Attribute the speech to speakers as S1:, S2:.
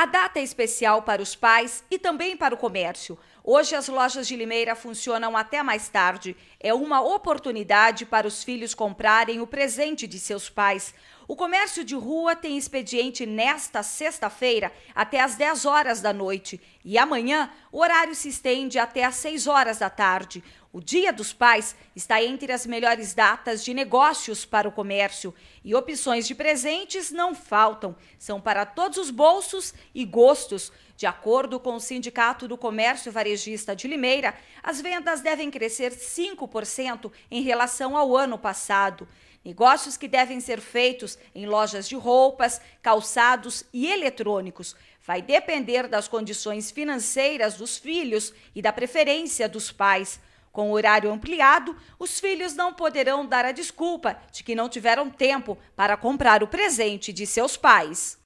S1: A data é especial para os pais e também para o comércio. Hoje as lojas de Limeira funcionam até mais tarde. É uma oportunidade para os filhos comprarem o presente de seus pais. O comércio de rua tem expediente nesta sexta-feira até às 10 horas da noite e amanhã o horário se estende até às 6 horas da tarde. O Dia dos Pais está entre as melhores datas de negócios para o comércio e opções de presentes não faltam. São para todos os bolsos e gostos. De acordo com o Sindicato do Comércio Varejista de Limeira, as vendas devem crescer 5% em relação ao ano passado. Negócios que devem ser feitos em lojas de roupas, calçados e eletrônicos. Vai depender das condições financeiras dos filhos e da preferência dos pais. Com o horário ampliado, os filhos não poderão dar a desculpa de que não tiveram tempo para comprar o presente de seus pais.